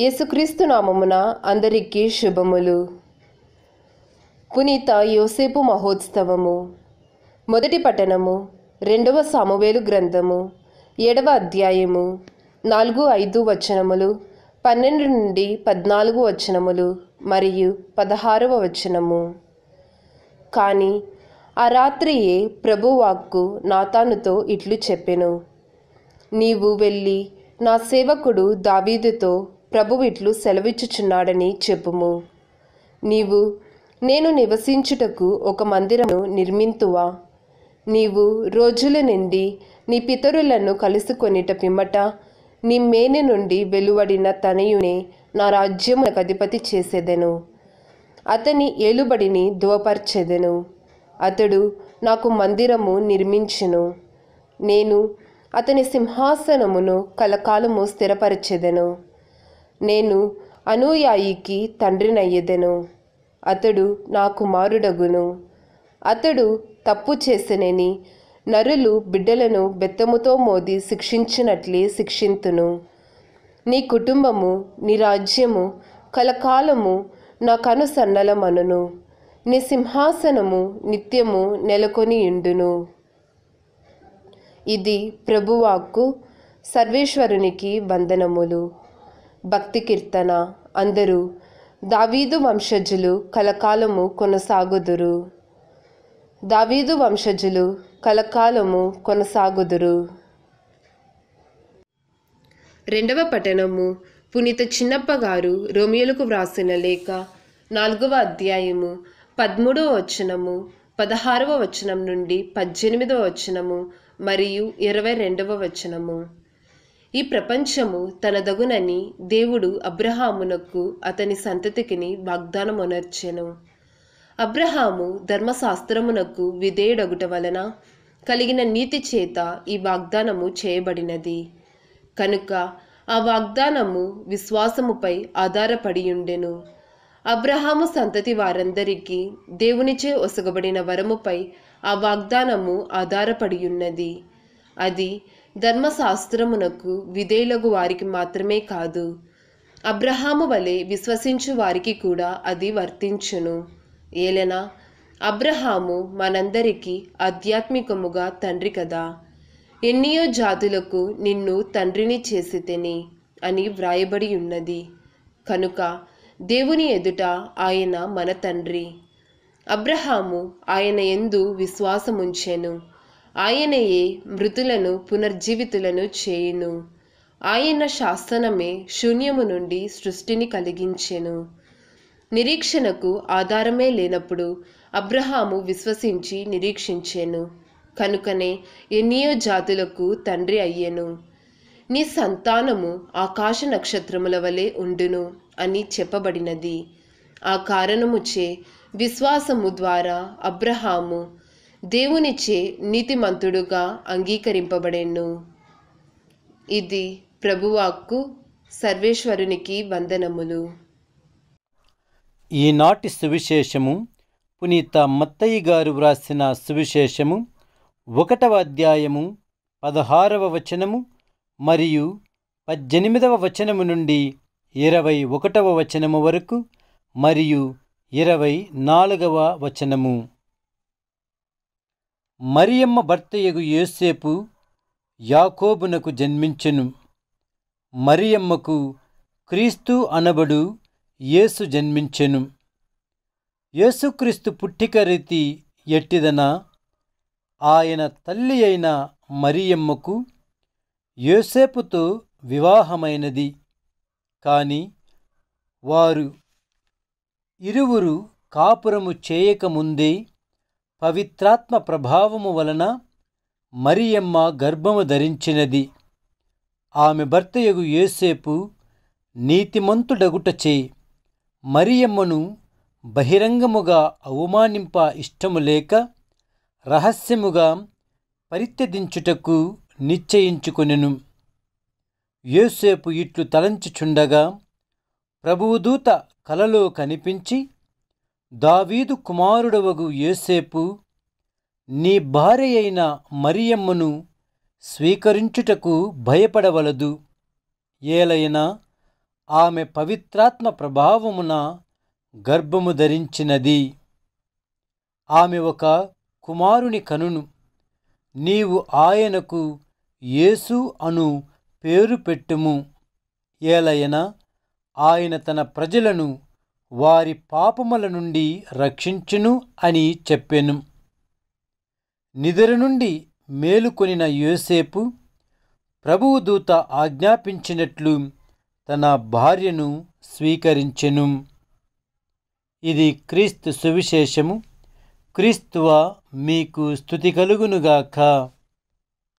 యేసుక్రీస్తు నామమున అందరికీ శుభములు పునీత యోసేపు మహోత్సవము మొదటి పట్టణము రెండవ సామువేలు గ్రంథము ఏడవ అధ్యాయము నాలుగు ఐదు వచనములు పన్నెండు నుండి పద్నాలుగు వచనములు మరియు పదహారవ వచనము కానీ ఆ రాత్రియే ప్రభువాక్కు నాతానుతో ఇట్లు చెప్పెను నీవు వెళ్ళి నా సేవకుడు దావీదుతో ప్రభువిట్లు ఇట్లు సెలవిచ్చుచున్నాడని చెప్పుము నీవు నేను నివసించుటకు ఒక మందిరము నిర్మింతువా నీవు రోజుల నుండి నీ పితరులను కలుసుకొనిట పిమ్మట నీ మేనె నుండి వెలువడిన తనయునే నా రాజ్యము అధిపతి చేసేదెను అతని ఏలుబడిని దోపర్చెదెను అతడు నాకు మందిరము నిర్మించెను నేను అతని సింహాసనమును కలకాలము స్థిరపరిచేదెను నేను అనుయాయికి తండ్రినయ్యదెను అతడు నా కుమారుడగును అతడు తప్పు చేసినని నరులు బిడ్డలను బెత్తముతో మోది శిక్షించినట్లే శిక్షింతును నీ కుటుంబము నీ రాజ్యము కలకాలము నా కనుసన్నలమనును నీ సింహాసనము నిత్యము నెలకొనియుండును ఇది ప్రభువాక్కు సర్వేశ్వరునికి వందనములు భక్తి కీర్తన అందరూ దావీదు వంశజులు కలకాలము కొనసాగుదురు దావీదు వంశజులు కలకాలము కొనసాగుదురు రెండవ పఠనము పునీత చిన్నప్ప గారు రోమియోలకు వ్రాసిన లేఖ నాలుగవ అధ్యాయము పదమూడవ వచనము పదహారవ వచనం నుండి పద్దెనిమిదవ వచనము మరియు ఇరవై రెండవ వచనము ఈ ప్రపంచము తనదగునని దేవుడు అబ్రహామునకు అతని సంతతికిని వాగ్దానమునర్చెను అబ్రహాము ధర్మశాస్త్రమునకు విధేయుడగుట వలన కలిగిన నీతి చేత ఈ వాగ్దానము చేయబడినది కనుక ఆ వాగ్దానము విశ్వాసముపై ఆధారపడియుండెను అబ్రహాము సంతతి వారందరికీ దేవునిచే ఒసగబడిన వరముపై ఆ వాగ్దానము ఆధారపడియున్నది అది ధర్మశాస్త్రమునకు విధేయులకు వారికి మాత్రమే కాదు అబ్రహాము వలె విశ్వసించు వారికి కూడా అది వర్తించును ఏలనా అబ్రహాము మనందరికీ ఆధ్యాత్మికముగా తండ్రి కదా ఎన్నియో జాతులకు నిన్ను తండ్రిని చేసితేని అని వ్రాయబడి ఉన్నది కనుక దేవుని ఎదుట ఆయన మన తండ్రి అబ్రహాము ఆయన ఎందు విశ్వాసముంచెను ఆయనయే మృతులను పునర్జీవితులను చేయును ఆయన శాసనమే శూన్యము నుండి సృష్టిని కలిగించెను నిరీక్షణకు ఆధారమే లేనప్పుడు అబ్రహాము విశ్వసించి నిరీక్షించెను కనుకనే ఎన్నియో జాతులకు తండ్రి అయ్యెను నీ సంతానము ఆకాశ నక్షత్రముల వలె ఉండును అని చెప్పబడినది ఆ కారణముచే విశ్వాసము ద్వారా అబ్రహాము దేవునిచ్చే నీతిమంతుడుగా అంగీకరింపబడెను ఇది ప్రభువాక్కు సర్వేశ్వరునికి వందనములు ఈనాటి సువిశేషము పునీత మత్తయ్య గారు వ్రాసిన సువిశేషము ఒకటవ అధ్యాయము పదహారవ వచనము మరియు పద్దెనిమిదవ వచనము నుండి ఇరవై ఒకటవ వచనము వరకు మరియు ఇరవై నాలుగవ వచనము మరియమ్మ భర్తయగు యోసేపు యాకోబునకు జన్మించెను మరియమ్మకు క్రీస్తు అనబడు యేసు జన్మించెను యేసుక్రీస్తు పుట్టిక రీతి ఎట్టిదన ఆయన తల్లి అయిన మరియమ్మకు యోసేపుతో వివాహమైనది కానీ వారు ఇరువురు కాపురము చేయకముందే పవిత్రాత్మ ప్రభావము వలన మరియమ్మ గర్భము ధరించినది ఆమె భర్తయగు యేసేపు చేయి మరియమ్మను బహిరంగముగా అవమానింప ఇష్టము లేక రహస్యముగా పరిత్యదించుటకు నిశ్చయించుకొనెను యోసేపు ఇట్లు తలంచుచుండగా ప్రభువుదూత కలలో కనిపించి దావీదు కుమారుడవగు యేసేపు నీ భార్య అయిన మరియమ్మను స్వీకరించుటకు భయపడవలదు ఏలైనా ఆమె పవిత్రాత్మ ప్రభావమున గర్భము ధరించినది ఆమె ఒక కుమారుని కనును నీవు ఆయనకు యేసు అను పేరు పెట్టుము ఏలైనా ఆయన తన ప్రజలను వారి పాపముల నుండి రక్షించును అని చెప్పెను నిద్ర నుండి మేలుకొనిన యోసేపు ప్రభువు దూత ఆజ్ఞాపించినట్లు తన భార్యను స్వీకరించెను ఇది క్రీస్తు సువిశేషము క్రీస్తువ మీకు స్థుతి కలుగునుగాక